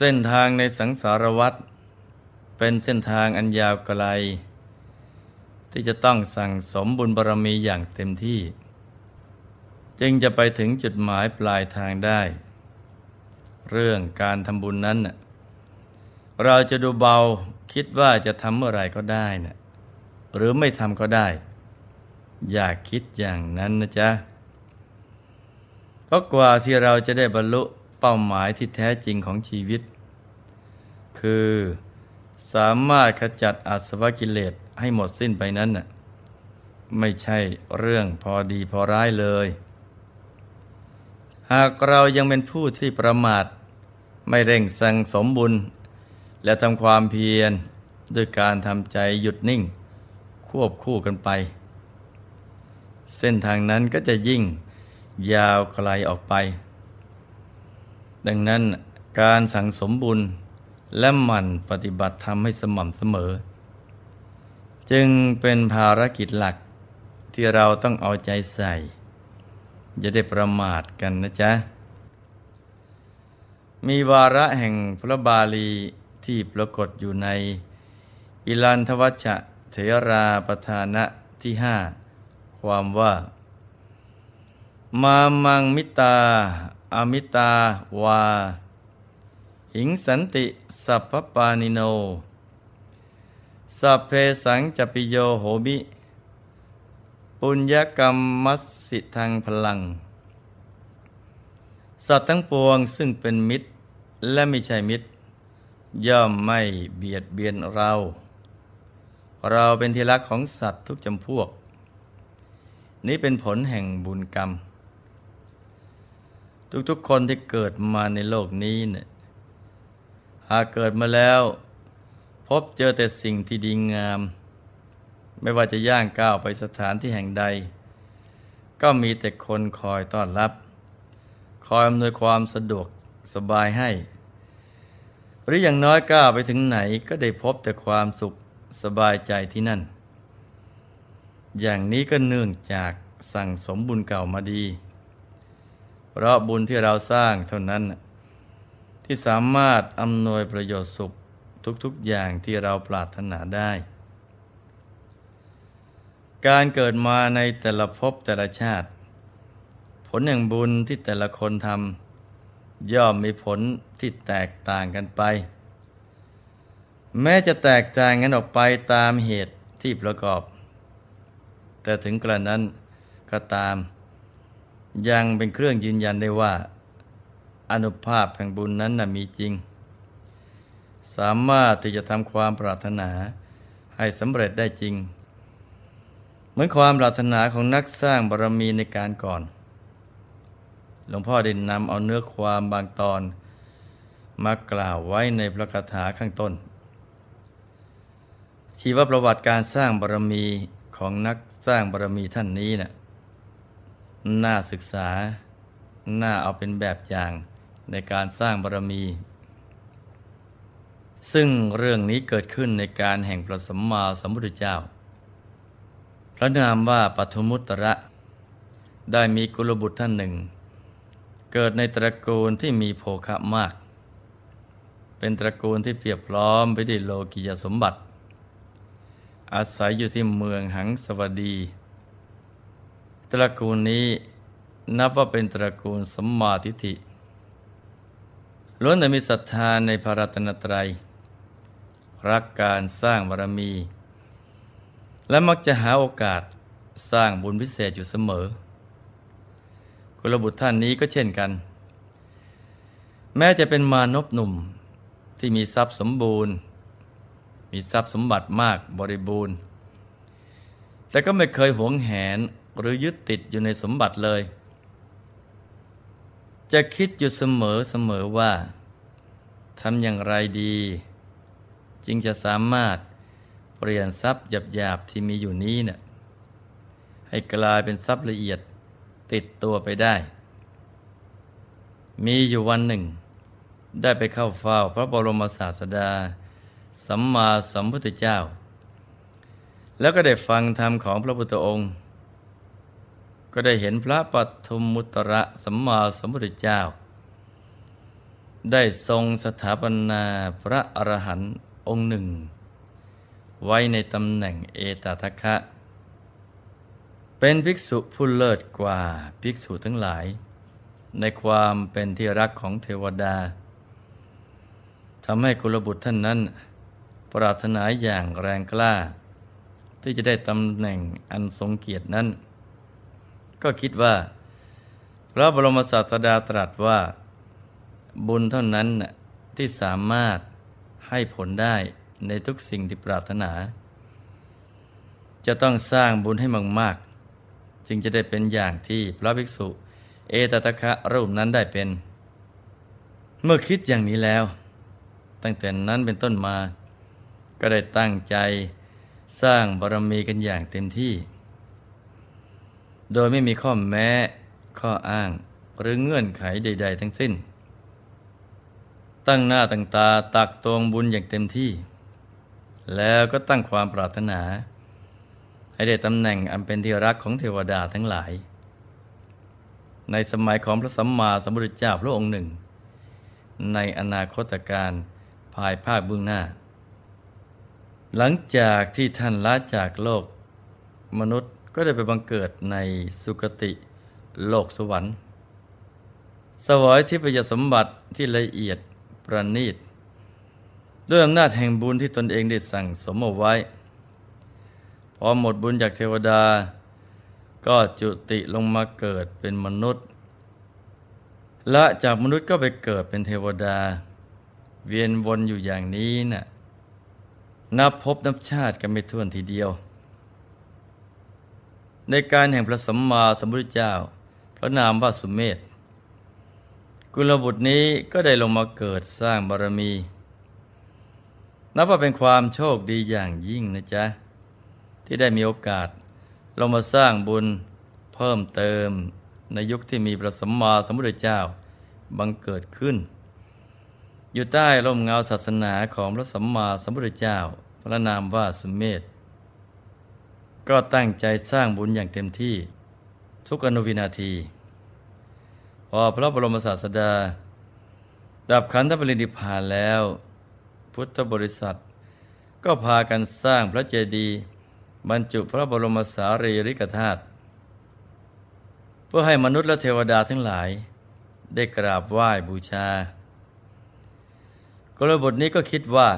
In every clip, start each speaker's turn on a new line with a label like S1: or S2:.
S1: เส้นทางในสังสารวัฏเป็นเส้นทางอันยาวไกล ที่จะต้องสั่งสมบุญบารมีอย่างเต็มที่ จึงจะไปถึงจุดหมายปลายทางได้ เรื่องการทำบุญนั้น เราจะดูเบาคิดว่าจะทำเมื่อไรก็ได้นะหรือไม่ทำก็ได้ อย่าคิดอย่างนั้นนะจ๊ะเพราะกว่าที่เราจะได้บรรลุเป้าหมายที่แท้จริงของชีวิตคือสามารถขจัดอาสวะกิเลสให้หมดสิ้นไปนั้นน่ะไม่ใช่เรื่องพอดีพอร้ายเลย หากเรายังเป็นผู้ที่ประมาท ไม่เร่งสังสมบุญ และทำความเพียรด้วยการทำใจหยุดนิ่ง ควบคู่กันไป เส้นทางนั้นก็จะยิ่งยาวไกลออกไป ดังนั้นการสังสมบุญและหมั่นปฏิบัติธรรมให้สม่ำเสมอ จึงเป็นภารกิจหลักที่เราต้องเอาใจใส่จะได้ประมาทกันนะจ๊ะ มีวาระแห่งพระบาลีที่ปรากฏอยู่ใน อิลันทวัชเถราประธานะที่ห้าความว่ามามังมิตาอมิตาวา หิงสันติสัพพปานิโน สัพเพสังจปิโยโหมิ ปุญญกรรมมัสสิทางพลัง สัตว์ทั้งปวงซึ่งเป็นมิตรและไม่ใช่มิตร ย่อมไม่เบียดเบียนเรา เราเป็นที่รักของสัตว์ทุกจำพวก นี้เป็นผลแห่งบุญกรรม ทุกๆคนที่เกิดมาในโลกนี้เนี่ยหากเกิดมาแล้ว พบเจอแต่สิ่งที่ดีงาม ไม่ว่าจะย่างก้าวไปสถานที่แห่งใด ก็มีแต่คนคอยต้อนรับ คอยอำนวยความสะดวกสบายให้ หรืออย่างน้อยก้าวไปถึงไหนก็ได้พบแต่ความสุขสบายใจที่นั่น อย่างนี้ก็เนื่องจากสั่งสมบุญเก่ามาดี เพราะบุญที่เราสร้างเท่านั้นที่สามารถอำนวยประโยชน์สุขทุกๆอย่างที่เราปรารถนาได้ การเกิดมาในแต่ละภพแต่ละชาติ ผลแห่งบุญที่แต่ละคนทำย่อมมีผลที่แตกต่างกันไป แม้จะแตกต่างกันออกไปตามเหตุที่ประกอบ แต่ถึงกระนั้นก็ตาม ยังเป็นเครื่องยืนยันได้ว่าอนุภาพแห่งบุญนั้นนะมีจริง สามารถที่จะทำความปรารถนาให้สำเร็จได้จริง เหมือนความปรารถนาของนักสร้างบารรมีในการก่อน หลวงพ่อได้นำเอาเนื้อความบางตอนมากล่าวไว้ในพระคาถาข้างต้น ชีวประวัติการสร้างบารรมีของนักสร้างบารรมีท่านนี้นะ่ะ น่าศึกษา น่าเอาเป็นแบบอย่างในการสร้างบารมี ซึ่งเรื่องนี้เกิดขึ้นในการแห่งพระสัมมาสัมพุทธเจ้า พระนามว่าปทุมุตระได้มีกุลบุตรท่านหนึ่ง เกิดในตระกูลที่มีโภคะมาก เป็นตระกูลที่เรียบพร้อมไปด้วยโลกิยสมบัติ อาศัยอยู่ที่เมืองหังสวดีตระกูลนี้นับว่าเป็นตระกูลสัมมาทิฏฐิล้วนแต่มีศรัทธาในพระรัตนตรัย รักการสร้างบารมี และมักจะหาโอกาสสร้างบุญพิเศษอยู่เสมอคุณบุตรท่านนี้ก็เช่นกัน แม้จะเป็นมานพหนุ่มที่มีทรัพย์สมบูรณ์ มีทรัพย์สมบัติมากบริบูรณ์ แต่ก็ไม่เคยหวงแหนหรือยึดติดอยู่ในสมบัติเลยจะคิดอยู่เสมอเสมอว่า ทำอย่างไรดีจึงจะสามารถเปลี่ยนทรัพย์หยาบๆ ที่มีอยู่นี้เนะี่ยให้กลายเป็นทรัพย์ละเอียดติดตัวไปได้ มีอยู่วันหนึ่งได้ไปเข้าเฝ้า พระบรมศาสดา สัมมาสัมพุทธเจ้า แล้วก็ได้ฟังธรรมของพระพุทธองค์ก็ได้เห็นพระปฐมมุตระสัมมาสัมพุทธเจ้า ได้ทรงสถาปนาพระอรหันต์องค์หนึ่ง ไว้ในตำแหน่งเอตทัคคะ เป็นภิกษุผู้เลิศกว่าภิกษุทั้งหลาย ในความเป็นที่รักของเทวดาทำให้กุลบุตรท่านนั้น ปรารถนาอย่างแรงกล้า ที่จะได้ตำแหน่งอันทรงเกียรตินั้นก็คิดว่า พระบรมศาสดาตรัสว่า บุญเท่านั้นที่สามารถให้ผลได้ในทุกสิ่งที่ปรารถนา จะต้องสร้างบุญให้มากๆจึงจะได้เป็นอย่างที่พระภิกษุ เอตตะคะรูปนั้นได้เป็น เมื่อคิดอย่างนี้แล้ว ตั้งแต่นั้นเป็นต้นมาก็ได้ตั้งใจสร้างบารมีกันอย่างเต็มที่โดยไม่มีข้อแม้ ข้ออ้าง หรือเงื่อนไขใด ๆ ทั้งสิ้น ตั้งหน้าตั้งตาตักตวงบุญอย่างเต็มที่ แล้วก็ตั้งความปรารถนา ให้ได้ตำแหน่งอันเป็นที่รักของเทวดาทั้งหลาย ในสมัยของพระสัมมาสัมพุทธเจ้าพระองค์หนึ่ง ในอนาคตการภายภาคเบื้องหน้า หลังจากที่ท่านละจากโลกมนุษย์ก็ได้ไปบังเกิดในสุคติโลกสวรรค์ สวยที่ประยสมบัติที่ละเอียดประณีตด้วยอำนาจแห่งบุญที่ตนเองได้สั่งสมเอาไว้ พอหมดบุญจากเทวดา ก็จุติลงมาเกิดเป็นมนุษย์ และจากมนุษย์ก็ไปเกิดเป็นเทวดา เวียนวนอยู่อย่างนี้นะ่ะนับพบนับชาติกันไม่ถ้วนทีเดียวในการแห่งพระสัมมาสัมพุทธเจ้าพระนามว่าสุมเมธกุลบุตรนี้ก็ได้ลงมาเกิดสร้างบารมี นับว่าเป็นความโชคดีอย่างยิ่งนะจ๊ะที่ได้มีโอกาสลงมาสร้างบุญเพิ่มเติมในยุคที่มีพระสัมมาสัมพุทธเจ้า บังเกิดขึ้น อยู่ใต้ร่มเงาศาสนาของพระสัมมาสัมพุทธเจ้าพระนามว่าสุมเมธก็ตั้งใจสร้างบุญอย่างเต็มที่ ทุกอนุวินาที พอพระบรมศาสดา ดับขันธปรินิพานแล้ว พุทธบริษัท ก็พากันสร้างพระเจดีย์บรรจุพระบรมสารีริกธาตุเพื่อให้มนุษย์และเทวดาทั้งหลาย ได้กราบไหว้บูชา กรบทนี้ก็คิดว่า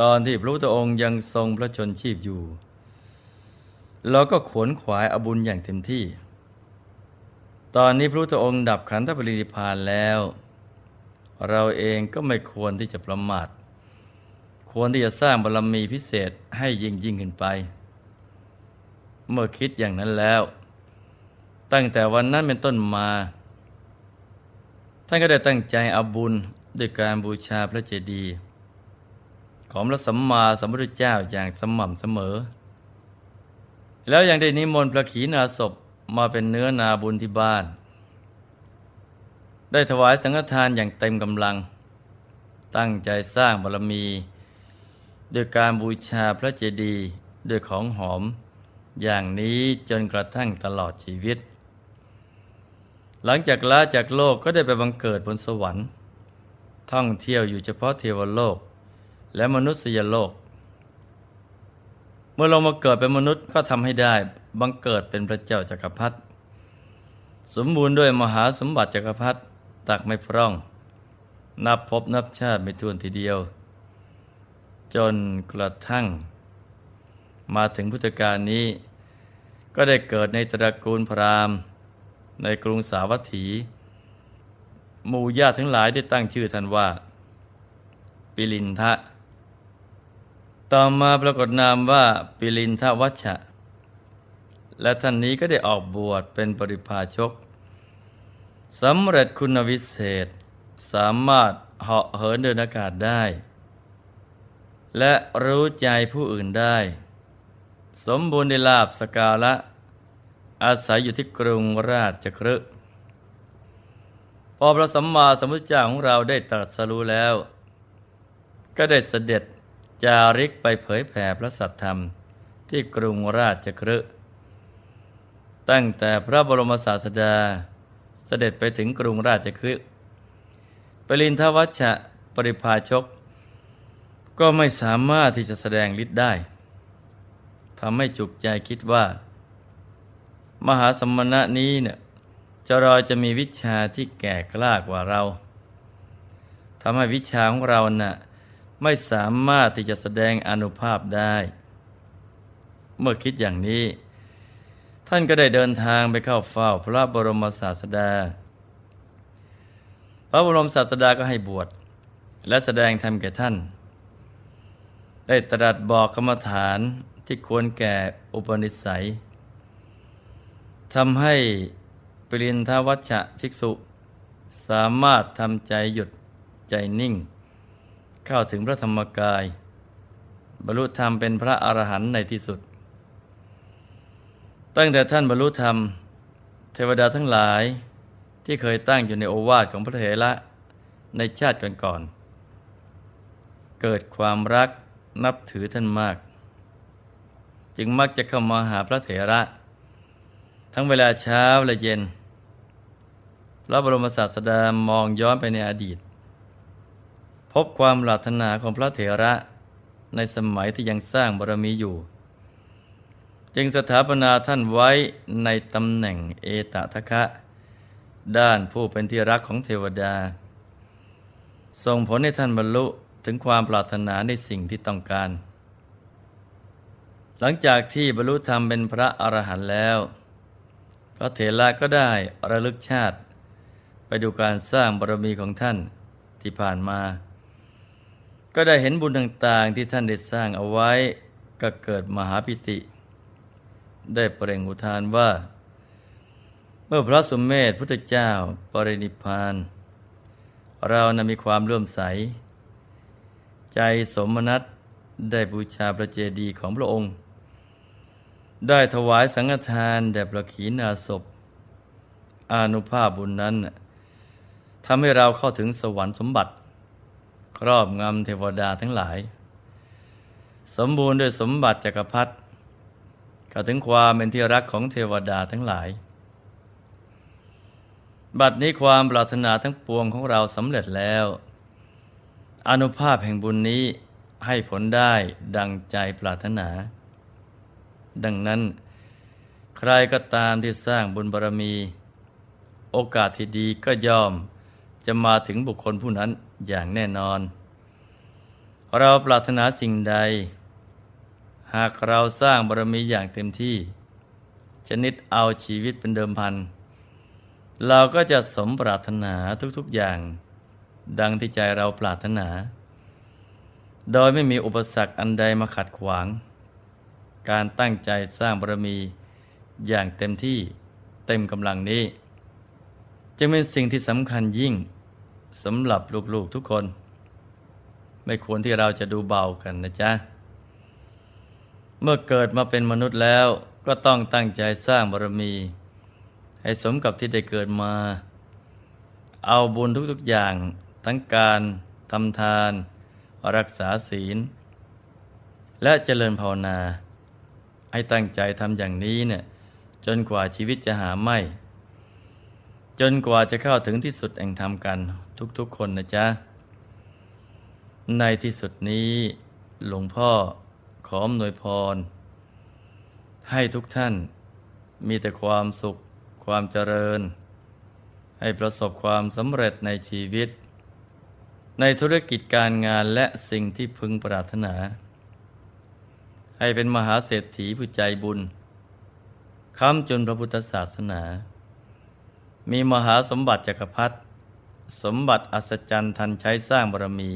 S1: ตอนที่พระพุทธองค์ยังทรงพระชนชีพอยู่เราก็ขวนขวายอบุญอย่างเต็มที่ ตอนนี้พระพุทธองค์ดับขันธปรินิพานแล้ว เราเองก็ไม่ควรที่จะประมาทควรที่จะสร้างบารรมีพิเศษให้ยิ่งยิ่งขึ้นไป เมื่อคิดอย่างนั้นแล้ว ตั้งแต่วันนั้นเป็นต้นมา ท่านก็ได้ตั้งใจอบุญด้วยการบูชาพระเจดีย์ ของพระสัมมาสัมพุทธเจ้าอย่างสม่ำเสมอแล้วยังได้นิมนต์พระขีณาสพมาเป็นเนื้อนาบุญที่บ้าน ได้ถวายสังฆทานอย่างเต็มกำลัง ตั้งใจสร้างบารมี โดยการบูชาพระเจดีย์ด้วยของหอม อย่างนี้จนกระทั่งตลอดชีวิต หลังจากลาจากโลกก็ได้ไปบังเกิดบนสวรรค์ ท่องเที่ยวอยู่เฉพาะเทวโลกและมนุษยโลกเมื่อลงมาเกิดเป็นมนุษย์ก็ทำให้ได้ บังเกิดเป็นพระเจ้าจากักรพรรดิ สมบูรณ์ด้วยมหาสมบัติจกักรพรรดิ ตักไม่พร่อง นับพบนับชาติไม่ทวนทีเดียว จนกระทั่ง มาถึงพุทธกาลนี้ ก็ได้เกิดในตระกูลพราหมณ์ ในกรุงสาวัตถีหมู่ญาติทั้งหลายได้ตั้งชื่อท่านว่า ปิลินทะต่อมาปรากฏนามว่าปิลินทวัชชะ และท่านนี้ก็ได้ออกบวชเป็นปริพาชกสำเร็จคุณวิเศษสามารถเหาะเหินเดินอากาศได้ และรู้ใจผู้อื่นได้ สมบูรณ์ในลาบสกาละ อาศัยอยู่ที่กรุงราชครึพอพระสัมมาสัมพุทธเจ้าของเราได้ตรัสรู้แล้ว ก็ได้เสด็จจาริกไปเผยแผ่พระสัทธรรมที่กรุงราชคฤห์ตั้งแต่พระบรมศาสดาเสด็จไปถึงกรุงราชคฤห์ปรินทวัชชะปริพาชก ก็ไม่สามารถที่จะแสดงฤทธิ์ได้ทำให้จุกใจคิดว่า มหาสมณะนี้เนี่ยจะรอจะมีวิชาที่แก่กล้ากว่าเราทำให้วิชาของเรานะ่ะไม่สามารถที่จะแสดงอนุภาพได้ เมื่อคิดอย่างนี้ ท่านก็ได้เดินทางไปเข้าเฝ้าพระบรมศาสดา พระบรมศาสดาก็ให้บวชและแสดงธรรมแก่ท่าน ได้ตรัสบอกกรรมฐานที่ควรแก่อุปนิสัยทำให้ปรินทวัชชะภิกษุ สามารถทำใจหยุดใจนิ่งเข้าถึงพระธรรมกาย บรรลุธรรมเป็นพระอรหันต์ในที่สุด ตั้งแต่ท่านบรรลุธรรม เทวดาทั้งหลายที่เคยตั้งอยู่ในโอวาทของพระเถระ ในชาติก่อนๆเกิดความรักนับถือท่านมาก จึงมักจะเข้ามาหาพระเถระ ทั้งเวลาเช้าและเย็นพระบรมศาสดามองย้อนไปในอดีตพบความปรารถนาของพระเถระในสมัยที่ยังสร้างบารมีอยู่ จึงสถาปนาท่านไว้ในตำแหน่งเอตทะคะด้านผู้เป็นที่รักของเทวดาส่งผลให้ท่านบรรลุถึงความปรารถนาในสิ่งที่ต้องการ หลังจากที่บรรลุธรรมเป็นพระอรหันต์แล้ว พระเถระก็ได้ระลึกชาติ ไปดูการสร้างบารมีของท่านที่ผ่านมาก็ได้เห็นบุญต่างๆที่ท่านได้สร้างเอาไว้ก็เกิดมหาปิติ ได้เปร่งอุทานว่า เมื่อพระสมเมธพุทธเจ้า ปรินิพาน เรานะมีความเลื่อมใส ใจสมนัตได้บูชาพระเจดีย์ของพระองค์ ได้ถวายสังฆทาน แด่พระขีณาสพอนุภาพบุญนั้นทำให้เราเข้าถึงสวรรค์สมบัติครอบงำเทวดาทั้งหลาย สมบูรณ์ด้วยสมบัติจักรพรรดิกข้าถึงความเป็นที่รักของเทวดาทั้งหลาย บัดนี้ความปรารถนาทั้งปวงของเราสำเร็จแล้วอนุภาพแห่งบุญนี้ให้ผลได้ดังใจปรารถนา ดังนั้น ใครก็ตามที่สร้างบุญบารรมี โอกาสที่ดีก็ยอมจะมาถึงบุคคลผู้นั้นอย่างแน่นอน เราปรารถนาสิ่งใด หากเราสร้างบารมีอย่างเต็มที่ ชนิดเอาชีวิตเป็นเดิมพัน เราก็จะสมปรารถนาทุกๆอย่าง ดังที่ใจเราปรารถนา โดยไม่มีอุปสรรคอันใดมาขัดขวาง การตั้งใจสร้างบารมีอย่างเต็มที่เต็มกำลังนี้ จะเป็นสิ่งที่สำคัญยิ่งสำหรับลูกๆทุกคน ไม่ควรที่เราจะดูเบากันนะจ๊ะ เมื่อเกิดมาเป็นมนุษย์แล้วก็ต้องตั้งใจสร้างบารมี ให้สมกับที่ได้เกิดมา เอาบุญทุกๆ อย่าง ทั้งการทำทาน รักษาศีล และเจริญภาวนา ให้ตั้งใจทำอย่างนี้เนี่ยจนกว่าชีวิตจะหาไม่ จนกว่าจะเข้าถึงที่สุดแห่งธรรมกันทุกๆคนนะจ๊ะ ในที่สุดนี้หลวงพ่อขออำนวยพร ให้ทุกท่านมีแต่ความสุขความเจริญ ให้ประสบความสำเร็จในชีวิต ในธุรกิจการงานและสิ่งที่พึงปรารถนา ให้เป็นมหาเศรษฐีผู้ใจบุญค้ำจุนพระพุทธศาสนา มีมหาสมบัติจักรพรรดิสมบัติอัศจรรย์ทันใช้สร้างบารมี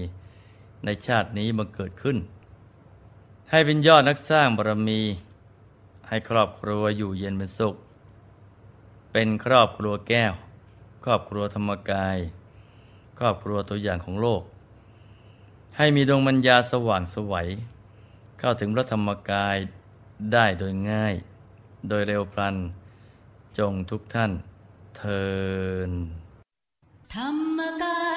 S1: ในชาตินี้มาเกิดขึ้น ให้เป็นยอดนักสร้างบารมี ให้ครอบครัวอยู่เย็นเป็นสุข เป็นครอบครัวแก้ว ครอบครัวธรรมกาย ครอบครัวตัวอย่างของโลก ให้มีดวงมัญญาสว่างสวัยเข้าถึงพระธรรมกายได้โดยง่าย โดยเร็วพลัน จงทุกท่านเทินたんまか